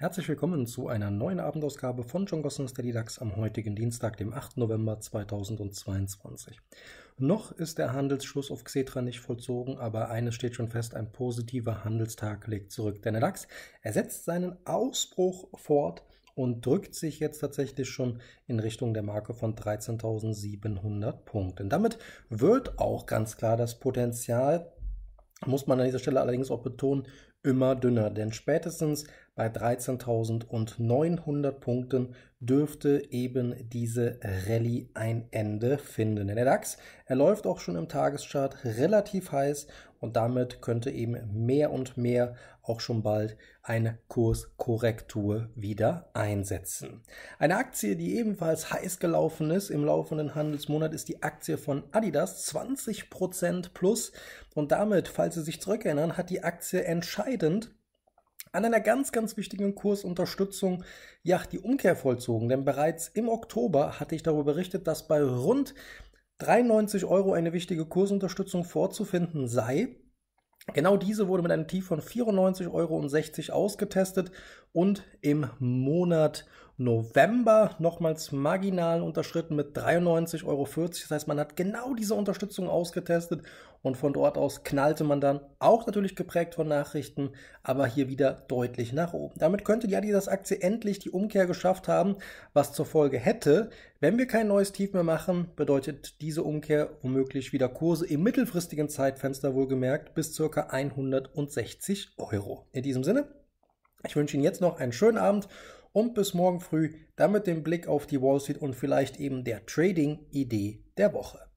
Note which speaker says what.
Speaker 1: Herzlich willkommen zu einer neuen Abendausgabe von John Gossens Daily DAX am heutigen Dienstag, dem 8. November 2022. Noch ist der Handelsschluss auf Xetra nicht vollzogen, aber eines steht schon fest, ein positiver Handelstag legt zurück. Denn der DAX ersetzt seinen Ausbruch fort und drückt sich jetzt tatsächlich schon in Richtung der Marke von 13.700 Punkten. Damit wird auch ganz klar das Potenzial muss man an dieser Stelle allerdings auch betonen, immer dünner. Denn spätestens bei 13.900 Punkten dürfte eben diese Rallye ein Ende finden. Denn der DAX, er läuft auch schon im Tageschart relativ heiß und damit könnte eben mehr und mehr auch schon bald eine Kurskorrektur wieder einsetzen. Eine Aktie, die ebenfalls heiß gelaufen ist im laufenden Handelsmonat, ist die Aktie von Adidas, 20% plus. Und damit, falls Sie sich zurückerinnern, hat die Aktie entscheidend an einer ganz, ganz wichtigen Kursunterstützung ja die Umkehr vollzogen. Denn bereits im Oktober hatte ich darüber berichtet, dass bei rund 93 Euro eine wichtige Kursunterstützung vorzufinden sei. Genau diese wurde mit einem Tief von 94,60 Euro ausgetestet und im Monat November nochmals marginal unterschritten mit 93,40 Euro. Das heißt, man hat genau diese Unterstützung ausgetestet und von dort aus knallte man dann, auch natürlich geprägt von Nachrichten, aber hier wieder deutlich nach oben. Damit könnte die Adidas-Aktie endlich die Umkehr geschafft haben, was zur Folge hätte, wenn wir kein neues Tief mehr machen, bedeutet diese Umkehr womöglich wieder Kurse im mittelfristigen Zeitfenster wohlgemerkt bis ca. 160 Euro. In diesem Sinne, ich wünsche Ihnen jetzt noch einen schönen Abend und bis morgen früh dann mit dem Blick auf die Wall Street und vielleicht eben der Trading-Idee der Woche.